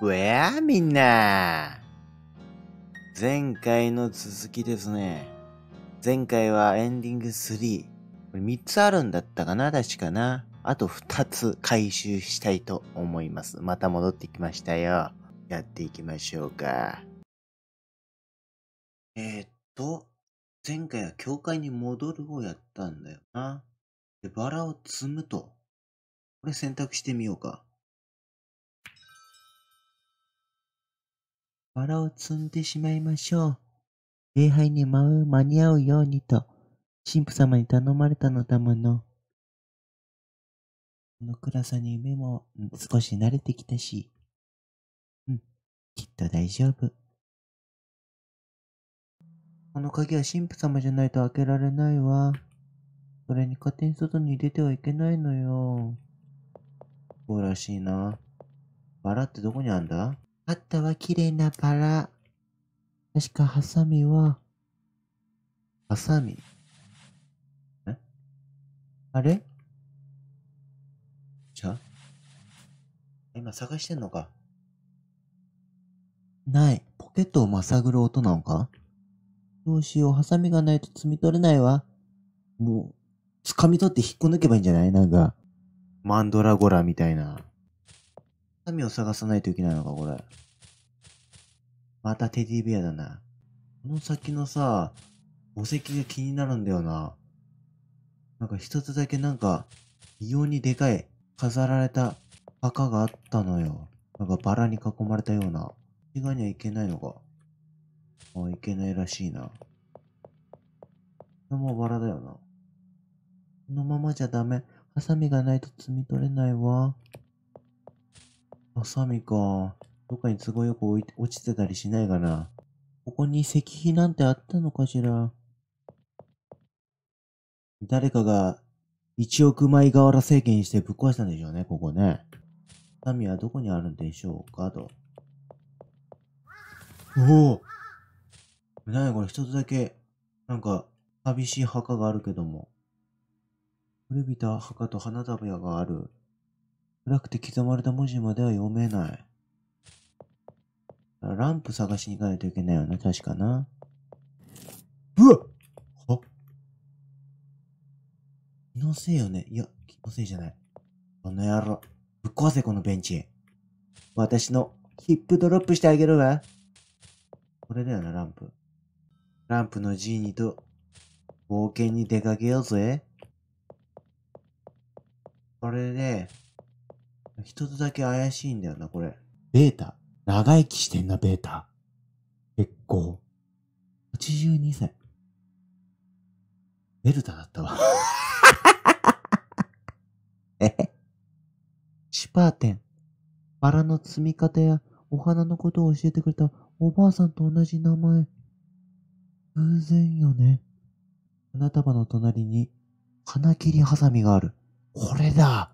ウェアみんな。前回の続きですね。前回はエンディング3。これ3つあるんだったかな確かな。あと2つ回収したいと思います。また戻ってきましたよ。やっていきましょうか。えー、っと、前回は教会に戻るをやったんだよな。で、バラを積むと。これ選択してみようか。バラを摘んでしまいましょう。礼拝に間に合うようにと、神父様に頼まれたのだもの。この暗さに目も少し慣れてきたし、うん、きっと大丈夫。この鍵は神父様じゃないと開けられないわ。それに勝手に外に出てはいけないのよ。素晴らしいな。バラってどこにあんだあったわ、綺麗なバラ。確かハサミは、ハサミ。えあれじゃ今探してんのかない。ポケットをまさぐる音なのかどうしよう。ハサミがないと摘み取れないわ。もう、掴み取って引っこ抜けばいいんじゃないなんか、マンドラゴラみたいな。神を探さないといけないのか、これ。またテディベアだな。この先のさ、墓石が気になるんだよな。なんか一つだけなんか、異様にでかい、飾られた墓があったのよ。なんかバラに囲まれたような。怪我にはいけないのか。あ、いけないらしいな。でもバラだよな。このままじゃダメ。ハサミがないと摘み取れないわ。ハサミか。どっかに都合よく落ちてたりしないかな。ここに石碑なんてあったのかしら。誰かが1億枚瓦政権してぶっ壊したんでしょうね、ここね。民はどこにあるんでしょうか、と。おお何これ一つだけ、なんか、寂しい墓があるけども。古びた墓と花束屋がある。暗くて刻まれた文字までは読めない。ランプ探しに行かないといけないよね、確かな。うわは気のせいよね。いや、気のせいじゃない。この野郎。ぶっ壊せ、このベンチ。私のヒップドロップしてあげるわ。これだよな、ランプ。ランプのジーニと冒険に出かけようぜ。これで、一つだけ怪しいんだよな、これ。ベータ。長生きしてんな、ベータ。結構。82歳。デルタだったわ。えシパーテン。バラの積み方やお花のことを教えてくれたおばあさんと同じ名前。偶然よね。花束の隣に花切りハサミがある。これだ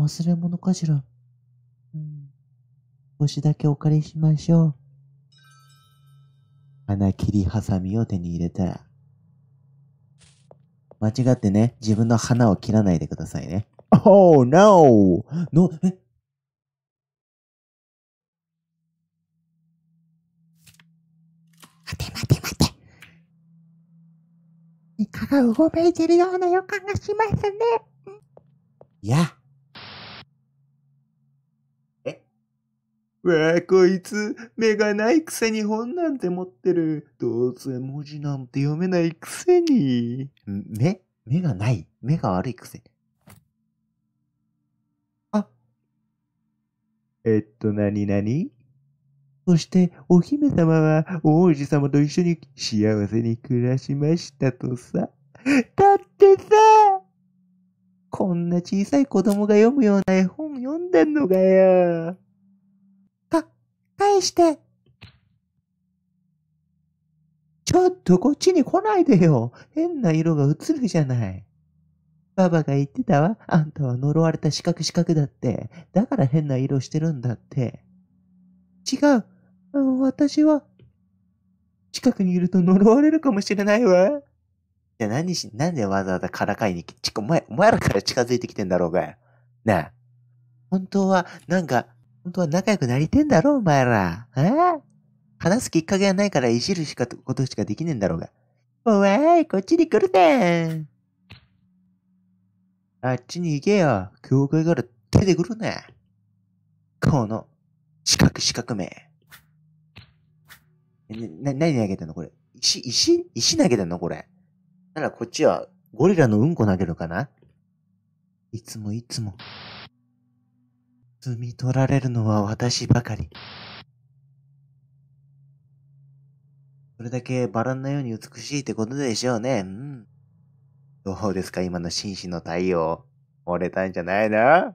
忘れ物かしら。うん。少しだけお借りしましょう。花切りハサミを手に入れたら。間違ってね、自分の花を切らないでくださいね。Oh no! の、え待て待て待て。イカがうごめいてるような予感がしますね。いや。わあ、こいつ、目がないくせに本なんて持ってる。どうせ文字なんて読めないくせに。目目がない。目が悪いくせ。あ。えっと、なになにそして、お姫様は王子様と一緒に幸せに暮らしましたとさ。だってさ、こんな小さい子供が読むような絵本読んでんのかよ。返して。ちょっとこっちに来ないでよ。変な色が映るじゃない。パパが言ってたわ。あんたは呪われた四角四角だって。だから変な色してるんだって。違う。私は、近くにいると呪われるかもしれないわ。じゃ何し、なんでわざわざからかいに、ちお前、お前らから近づいてきてんだろうが。なあ。本当は、なんか、本当は仲良くなりてんだろ、お前ら。え話すきっかけがないからいじるしか、ことしかできねえんだろうが。おわい、こっちに来るん。あっちに行けよ。教会から出てくるね。この、四角四角め。な、何投げてんのこれ。石、石石投げてんのこれ。ならこっちは、ゴリラのうんこ投げるかないつもいつも。摘み取られるのは私ばかり。それだけバランのように美しいってことでしょうね。うん。どうですか今の紳士の太陽。折れたんじゃないのえー、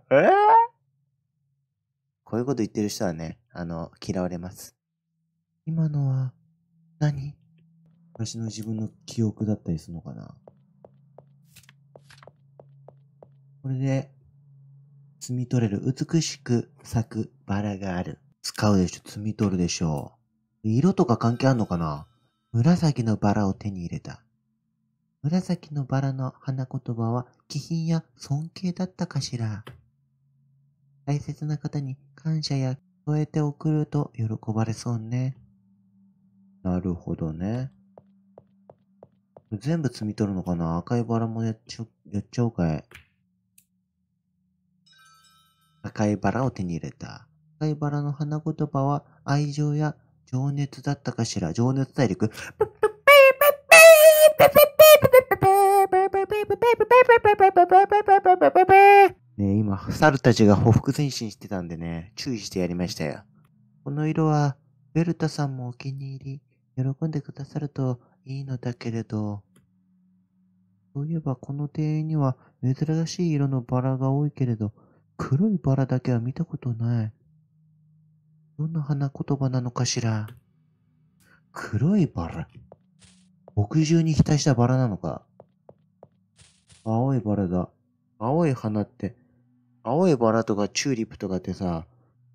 こういうこと言ってる人はね、あの、嫌われます。今のは何、何私の自分の記憶だったりするのかなこれで、摘み取れる美しく咲くバラがある。使うでしょ、摘み取るでしょう。色とか関係あんのかな紫のバラを手に入れた。紫のバラの花言葉は気品や尊敬だったかしら。大切な方に感謝や添えて送ると喜ばれそうね。なるほどね。全部摘み取るのかな赤いバラもやっちゃやっちゃおうかい。赤いバラを手に入れた。赤いバラの花言葉は愛情や情熱だったかしら。情熱大陸。ね今、猿たちがほふ前進してたんでね、注意してやりましたよ。この色は、ベルタさんもお気に入り、喜んでくださるといいのだけれど、そういえばこの庭園には珍しい色のバラが多いけれど、黒いバラだけは見たことない。どんな花言葉なのかしら。黒いバラ。墨汁に浸したバラなのか。青いバラだ。青い花って、青いバラとかチューリップとかってさ、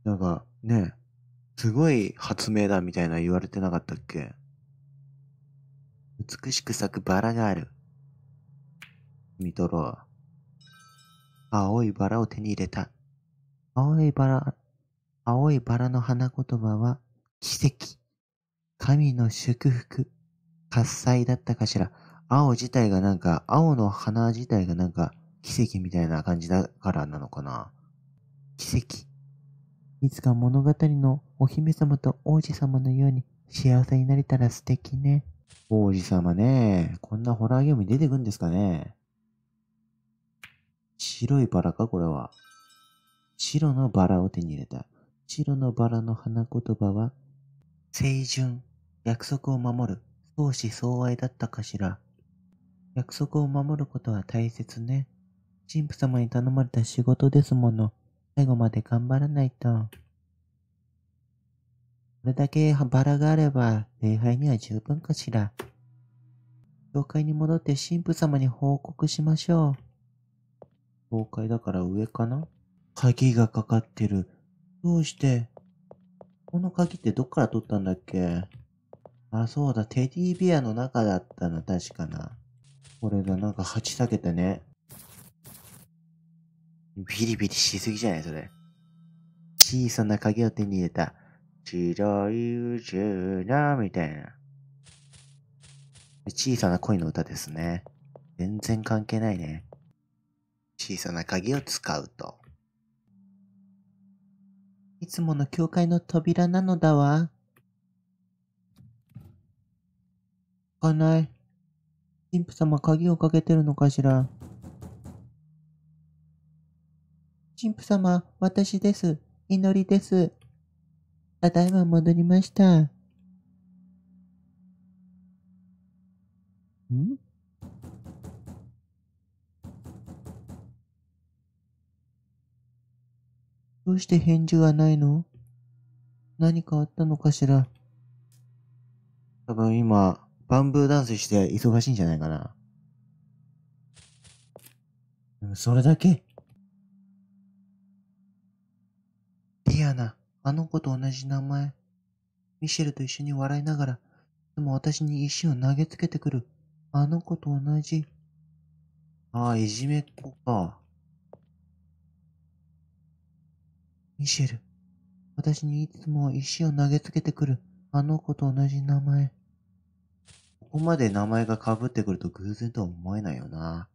なんかね、すごい発明だみたいな言われてなかったっけ美しく咲くバラがある。見とろう。青いバラを手に入れた。青いバラ、青いバラの花言葉は、奇跡。神の祝福。喝采だったかしら。青自体がなんか、青の花自体がなんか、奇跡みたいな感じだからなのかな。奇跡。いつか物語のお姫様と王子様のように幸せになれたら素敵ね。王子様ね。こんなホラーゲームに出てくんですかね。白いバラかこれは。白のバラを手に入れた。白のバラの花言葉は、清純、約束を守る、相思相愛だったかしら。約束を守ることは大切ね。神父様に頼まれた仕事ですもの。最後まで頑張らないと。これだけバラがあれば、礼拝には十分かしら。教会に戻って神父様に報告しましょう。崩壊だから上かな鍵がかかってる。どうしてこの鍵ってどっから取ったんだっけあ、そうだ。テディビアの中だったの、確かな。これだ。なんか鉢裂けたね。ビリビリしすぎじゃないそれ。小さな鍵を手に入れた。白い宇宙な、みたいな。小さな恋の歌ですね。全然関係ないね。小さな鍵を使うと。いつもの教会の扉なのだわ。開かない。神父様鍵をかけてるのかしら。神父様、私です。祈りです。ただいま戻りました。んどうして返事がないの何かあったのかしら多分今、バンブーダンスして忙しいんじゃないかな。それだけディアナ、あの子と同じ名前。ミシェルと一緒に笑いながら、いつも私に石を投げつけてくる。あの子と同じ。ああ、いじめっ子か。ミシェル。私にいつも石を投げつけてくる、あの子と同じ名前。ここまで名前が被ってくると偶然とは思えないよな。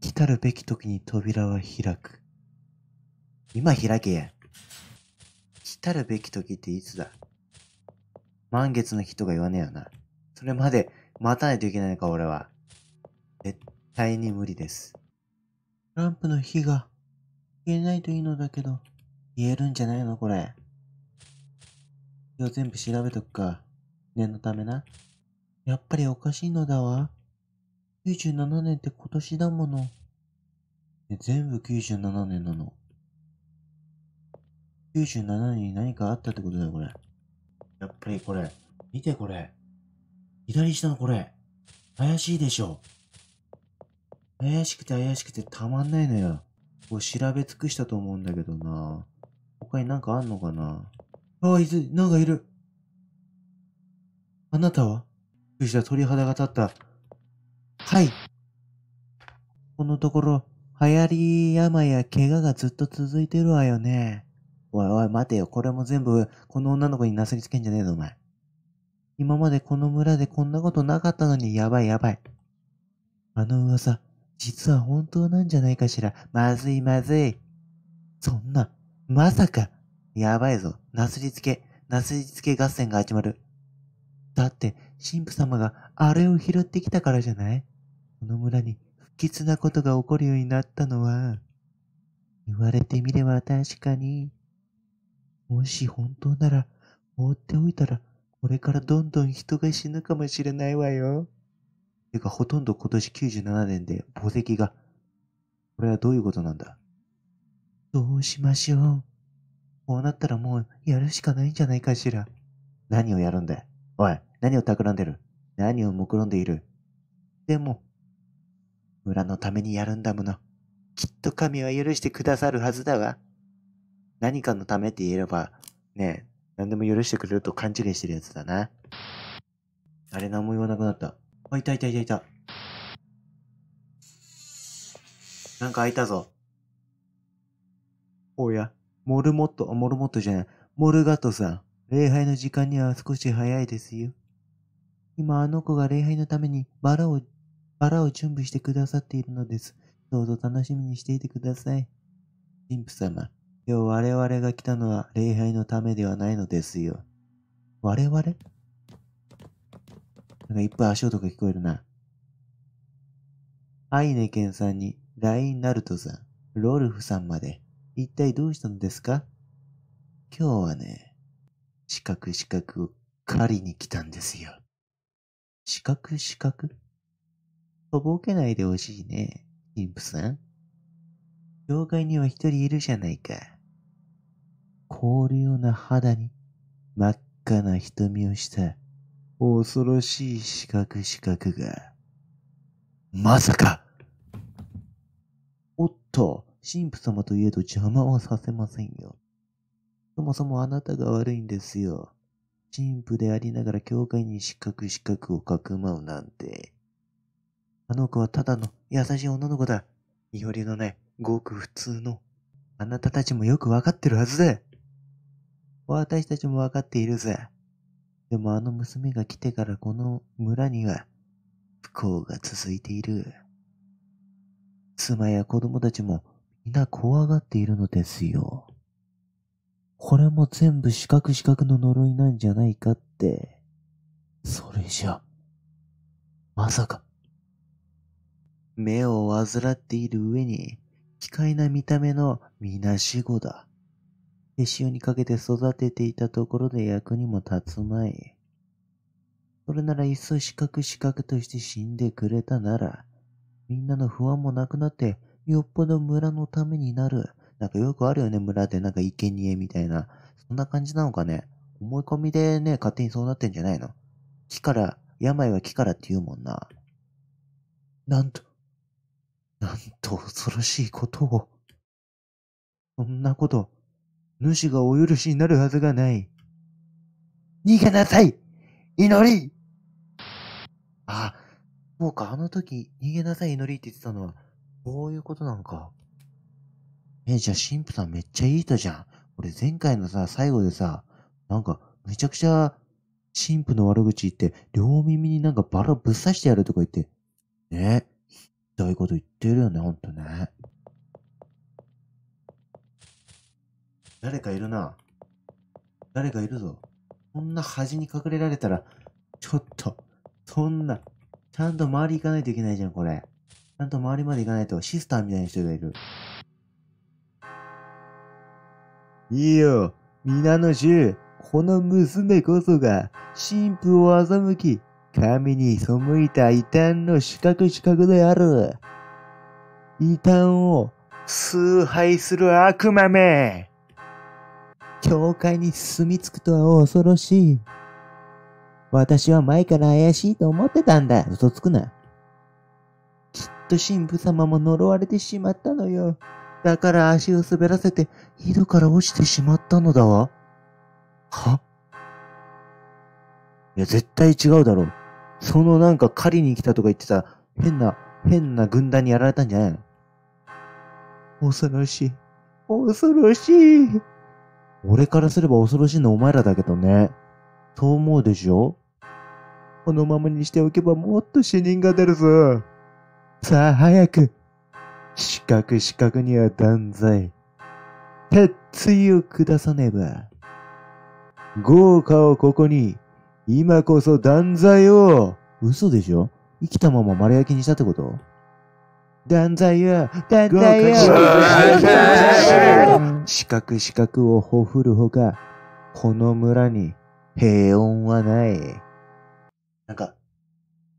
来たるべき時に扉は開く。今開け。来たるべき時っていつだ満月の日とか言わねえよな。それまで待たないといけないのか、俺は。絶対に無理です。ランプの火が言えないといいのだけど、言えるんじゃないのこれ。今日全部調べとくか。念のためな。やっぱりおかしいのだわ。97年って今年だもの。全部97年なの。97年に何かあったってことだよ、これ。やっぱりこれ。見てこれ。左下のこれ。怪しいでしょ。怪しくて怪しくてたまんないのよ。こう調べ尽くしたと思うんだけどな。他になんかあんのかなああ、いず、なんかいる。あなたはびくりした、鳥肌が立った。はい。このところ、流行り病や怪我がずっと続いてるわよね。おいおい、待てよ。これも全部、この女の子になすりつけんじゃねえぞ、お前。今までこの村でこんなことなかったのに、やばいやばい。あの噂、実は本当なんじゃないかしら。まずいまずい。そんな、まさか。やばいぞ。なすりつけ、なすりつけ合戦が始まる。だって、神父様があれを拾ってきたからじゃないこの村に不吉なことが起こるようになったのは、言われてみれば確かに。もし本当なら、放っておいたら、これからどんどん人が死ぬかもしれないわよ。てかほとんど今年97年で墓石が。これはどういうことなんだどうしましょう。こうなったらもうやるしかないんじゃないかしら。何をやるんだおい、何を企んでる何を目論んでいるでも、村のためにやるんだもの。きっと神は許してくださるはずだわ。何かのためって言えれば、ねえ、何でも許してくれると勘違いしてるやつだな。あれ何も言わなくなった。あ、いたいたいたいた。なんか開いたぞ。おや、モルモット、モルモットじゃない。モルガットさん、礼拝の時間には少し早いですよ。今あの子が礼拝のためにバラを、バラを準備してくださっているのです。どうぞ楽しみにしていてください。神父様、今日我々が来たのは礼拝のためではないのですよ。我々なんかいっぱい足音が聞こえるな。アイネケンさんに、ラインナルトさん、ロルフさんまで、一体どうしたんですか今日はね、四角四角を狩りに来たんですよ。四角四角とぼけないでほしいね、妊婦さん。妖怪には一人いるじゃないか。凍るような肌に、真っ赤な瞳をした恐ろしい四角四角が。まさかおっと、神父様といえど邪魔はさせませんよ。そもそもあなたが悪いんですよ。神父でありながら教会に四角四角をかくまうなんて。あの子はただの優しい女の子だ。いよりのね、ごく普通の。あなたたちもよくわかってるはずだ。私たちもわかっているぜ。でもあの娘が来てからこの村には不幸が続いている。妻や子供たちも皆怖がっているのですよ。これも全部四角四角の呪いなんじゃないかって。それじゃ、まさか。目を患っている上に、奇怪な見た目のみなしごだ。手塩にかけて育てていたところで役にも立つまい。それならいっそ資格資格として死んでくれたなら、みんなの不安もなくなって、よっぽど村のためになる。なんかよくあるよね、村でなんか生贄みたいな。そんな感じなのかね。思い込みでね、勝手にそうなってんじゃないの木から、病は木からって言うもんな。なんと、なんと恐ろしいことを。そんなこと、主がお許しになるはずがない。逃げなさい祈りあ、そうか、あの時、逃げなさい祈りって言ってたのは、こういうことなんか。え、じゃあ、神父さんめっちゃいい人じゃん。俺、前回のさ、最後でさ、なんか、めちゃくちゃ、神父の悪口言って、両耳になんかバラぶっ刺してやるとか言って、ね、ひどいこと言ってるよね、ほんとね。誰かいるな。誰かいるぞ。こんな端に隠れられたら、ちょっと、そんな、ちゃんと周り行かないといけないじゃん、これ。ちゃんと周りまで行かないと、シスターみたいな人がいる。いいよ、皆の衆、この娘こそが、神父を欺き、神に背いた異端の資格資格である。異端を崇拝する悪魔め教会に住み着くとは恐ろしい。私は前から怪しいと思ってたんだ。嘘つくな。きっと神父様も呪われてしまったのよ。だから足を滑らせて井戸から落ちてしまったのだわ。はいや、絶対違うだろう。そのなんか狩りに来たとか言ってた変な、変な軍団にやられたんじゃないの恐ろしい。恐ろしい。俺からすれば恐ろしいのお前らだけどね。そう思うでしょこのままにしておけばもっと死人が出るぞ。さあ早く。四角四角には断罪。鉄槌を下さねば。豪華をここに、今こそ断罪を。嘘でしょ生きたまま丸焼きにしたってこと断罪よ断罪よ四角四角をほふるほか、この村に平穏はない。なんか、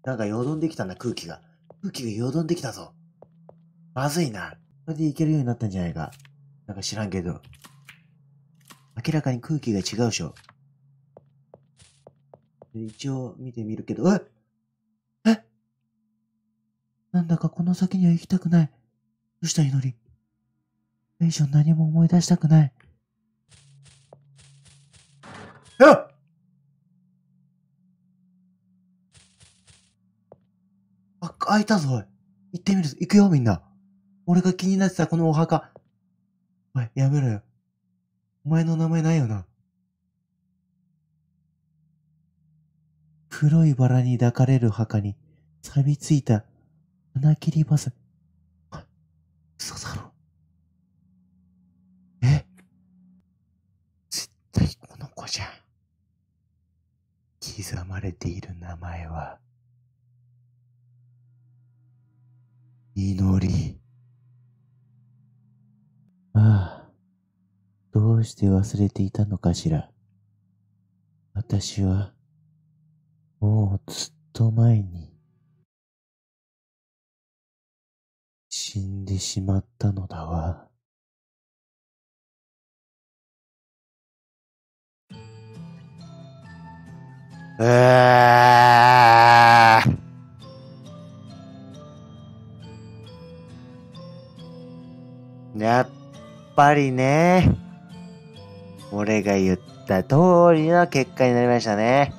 なんかよどんできたな、空気が。空気がよどんできたぞ。まずいな。これでいけるようになったんじゃないか。なんか知らんけど。明らかに空気が違うでしょ。一応見てみるけど、うっだかこの先には行きたくない。どうした、祈り。ペンション何も思い出したくない。ああ、開いたぞ、い。行ってみるぞ。行くよ、みんな。俺が気になってた、このお墓。おい、やめろよ。お前の名前ないよな。黒いバラに抱かれる墓に、錆びついた花切りバス。嘘だろ。え絶対この子じゃん。刻まれている名前は、祈り。ああ、どうして忘れていたのかしら。私は、もうずっと前に、死んでしまったのだわ。えー、やっぱりね、俺が言った通りの結果になりましたね。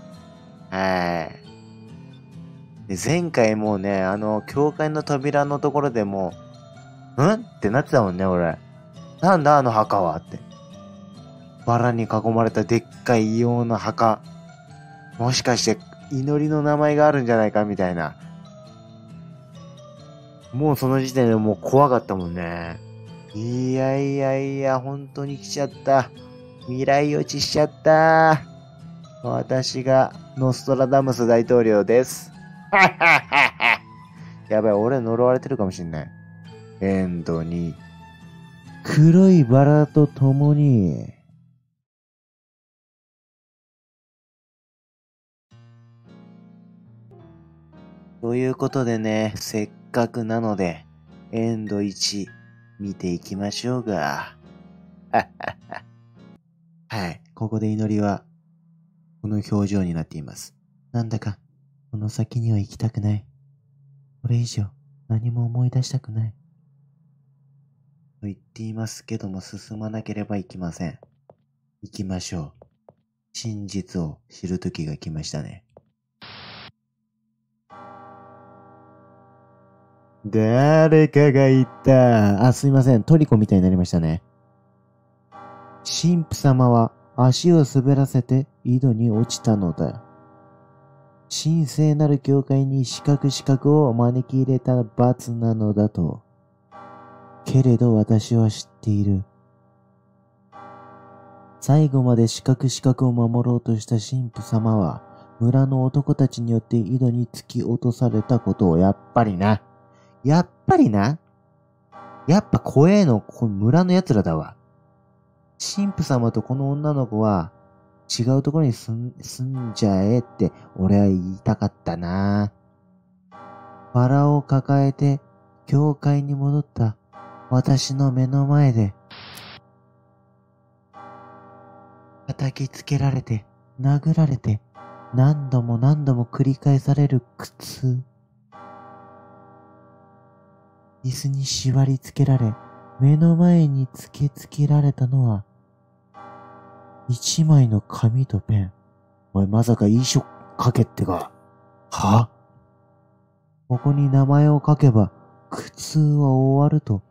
はい。前回もうね、あの、教会の扉のところでも、んってなってたもんね、俺。なんだあの墓はって。バラに囲まれたでっかい硫黄の墓。もしかして祈りの名前があるんじゃないかみたいな。もうその時点でもう怖かったもんね。いやいやいや、本当に来ちゃった。未来予知しちゃった。私がノストラダムス大統領です。やばい、俺呪われてるかもしんない。エンドに、黒いバラと共に、ということでね、せっかくなので、エンド1、見ていきましょうが。はい、ここで祈りは、この表情になっています。なんだか、この先には行きたくない。これ以上、何も思い出したくない。と言っていますけども進まなければいけません。行きましょう。真実を知る時が来ましたね。誰かが言った。あ、すいません。トリコみたいになりましたね。神父様は足を滑らせて井戸に落ちたのだ。神聖なる教会に四角四角を招き入れた罰なのだと。けれど私は知っている。最後まで四角四角を守ろうとした神父様は、村の男たちによって井戸に突き落とされたことをやっぱりな。やっぱりな。やっぱ怖えの、この村の奴らだわ。神父様とこの女の子は、違うところに住んじゃえって俺は言いたかったな。バラを抱えて教会に戻った私の目の前で、叩きつけられて、殴られて、何度も何度も繰り返される苦痛。椅子に縛り付けられ、目の前に突きつけられたのは、一枚の紙とペン。お前まさか衣装書けってか。はここに名前を書けば、苦痛は終わると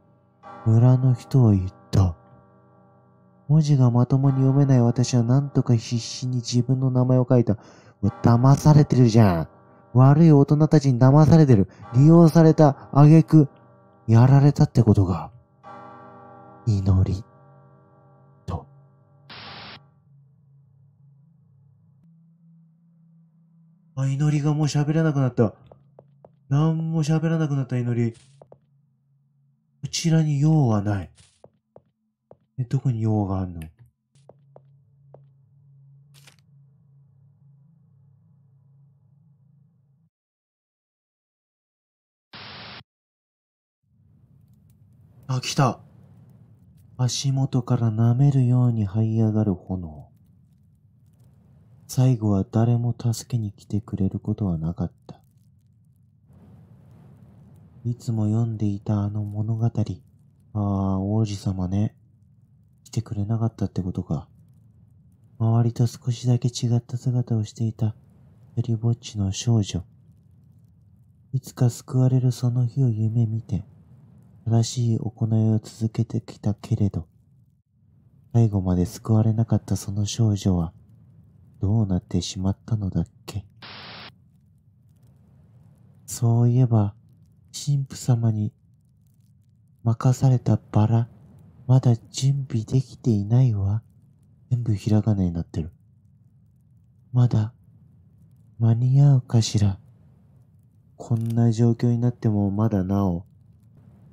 村の人は言った。文字がまともに読めない私は何とか必死に自分の名前を書いた。もう騙されてるじゃん。悪い大人たちに騙されてる。利用された挙句、やられたってことが、祈り、と。あ、祈りがもう喋らなくなった。何も喋らなくなった祈り。こちらに用はない。え、どこに用があるのあ、来た。足元から舐めるように這い上がる炎。最後は誰も助けに来てくれることはなかった。いつも読んでいたあの物語。ああ、王子様ね。来てくれなかったってことか。周りと少しだけ違った姿をしていた、一人ぼっちの少女。いつか救われるその日を夢見て、正しい行いを続けてきたけれど、最後まで救われなかったその少女は、どうなってしまったのだっけそういえば、神父様に任されたバラ、まだ準備できていないわ。全部ひらがなになってる。まだ間に合うかしら。こんな状況になってもまだなお、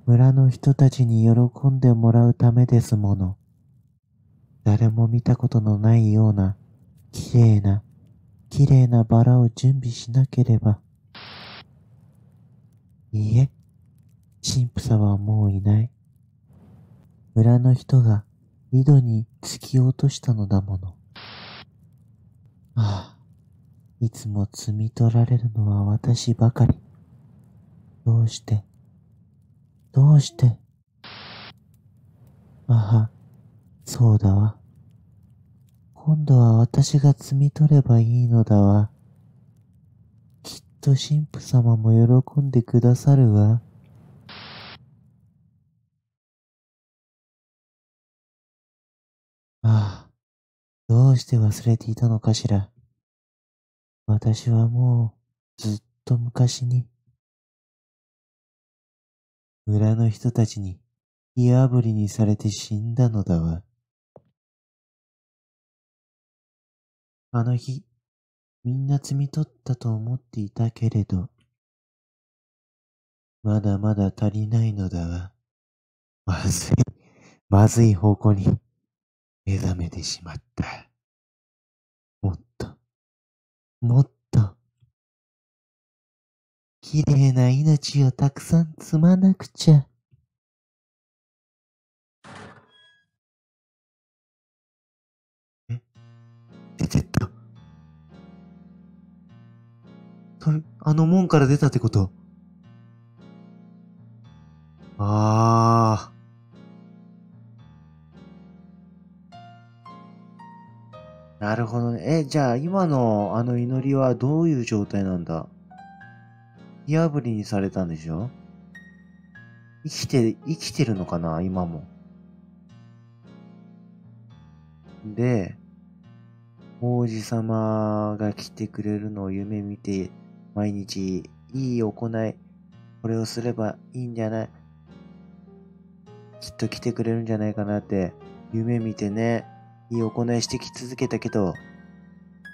村の人たちに喜んでもらうためですもの。誰も見たことのないような、綺麗な、綺麗なバラを準備しなければ。いいえ、神父様はもういない。村の人が井戸に突き落としたのだもの。ああ、いつも摘み取られるのは私ばかり。どうして、どうして。ああ、そうだわ。今度は私が摘み取ればいいのだわ。と神父様も喜んでくださるわ。ああ、どうして忘れていたのかしら。私はもうずっと昔に、村の人たちに火あぶりにされて死んだのだわ。あの日、みんな摘み取ったと思っていたけれど、まだまだ足りないのだわ。まずい、まずい方向に目覚めてしまった。もっと、もっと、綺麗な命をたくさん摘まなくちゃ。え出てっあの門から出たってこと。ああ。なるほどね。え、じゃあ今のあの祈りはどういう状態なんだ火炙りにされたんでしょ生きて、生きてるのかな今も。で、王子様が来てくれるのを夢見て毎日いい行い、これをすればいいんじゃない。きっと来てくれるんじゃないかなって、夢見てね、いい行いしてき続けたけど、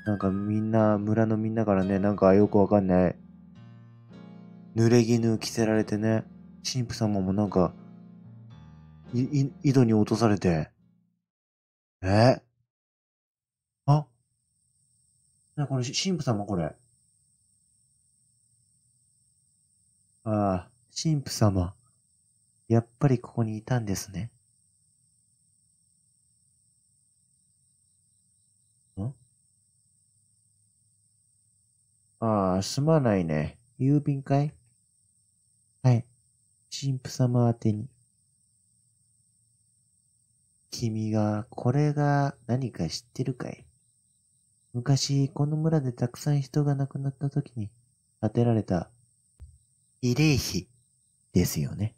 なんかみんな、村のみんなからね、なんかよくわかんない。濡れ衣着せられてね、神父様もなんか、い、井戸に落とされて、えあなこれ、神父様これ。ああ、神父様。やっぱりここにいたんですね。んああ、すまないね。郵便かいはい。神父様宛てに。君が、これが何か知ってるかい昔、この村でたくさん人が亡くなった時に建てられた慰霊碑ですよね。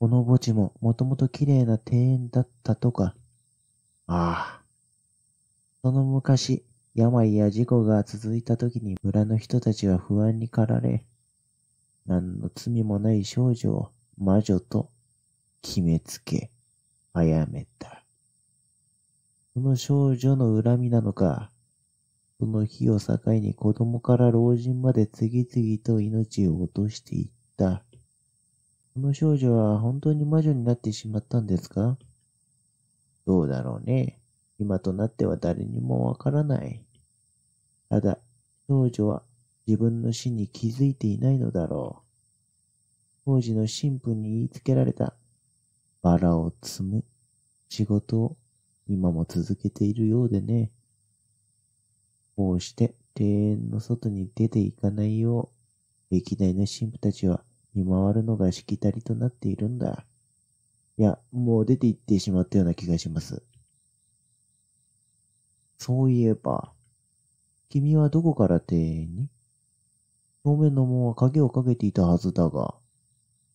この墓地ももともと綺麗な庭園だったとか。ああ。その昔、病や事故が続いた時に村の人たちは不安に駆られ、何の罪もない少女を魔女と決めつけ、殺めた。その少女の恨みなのか、その日を境に子供から老人まで次々と命を落としていった。この少女は本当に魔女になってしまったんですかどうだろうね。今となっては誰にもわからない。ただ、少女は自分の死に気づいていないのだろう。当時の神父に言いつけられた、バラを摘む仕事を今も続けているようでね。こうして庭園の外に出ていかないよう、歴代の神父たちは見回るのがしきたりとなっているんだ。いや、もう出て行ってしまったような気がします。そういえば、君はどこから庭園に正面の門は鍵をかけていたはずだが、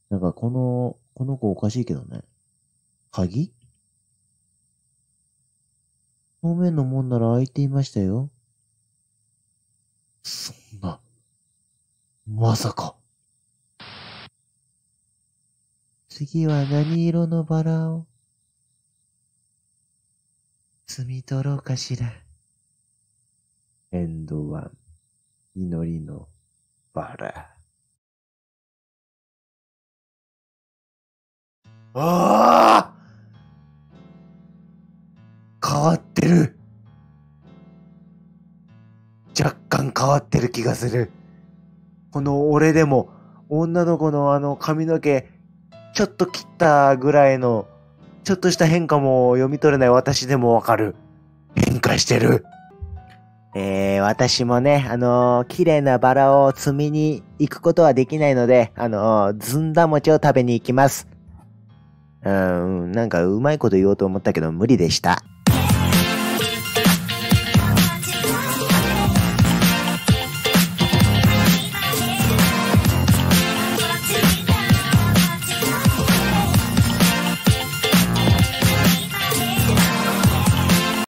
なんかこの、この子おかしいけどね。鍵正面の門なら開いていましたよ。そんな、まさか。次は何色のバラを摘み取ろうかしら。エンドワン、祈りのバラ。ああ変わってる若干変わってる気がする。この俺でも、女の子のあの髪の毛、ちょっと切ったぐらいの、ちょっとした変化も読み取れない私でもわかる。変化してる。えー、私もね、あのー、綺麗なバラを摘みに行くことはできないので、あのー、ずんだ餅を食べに行きます。うん、なんかうまいこと言おうと思ったけど無理でした。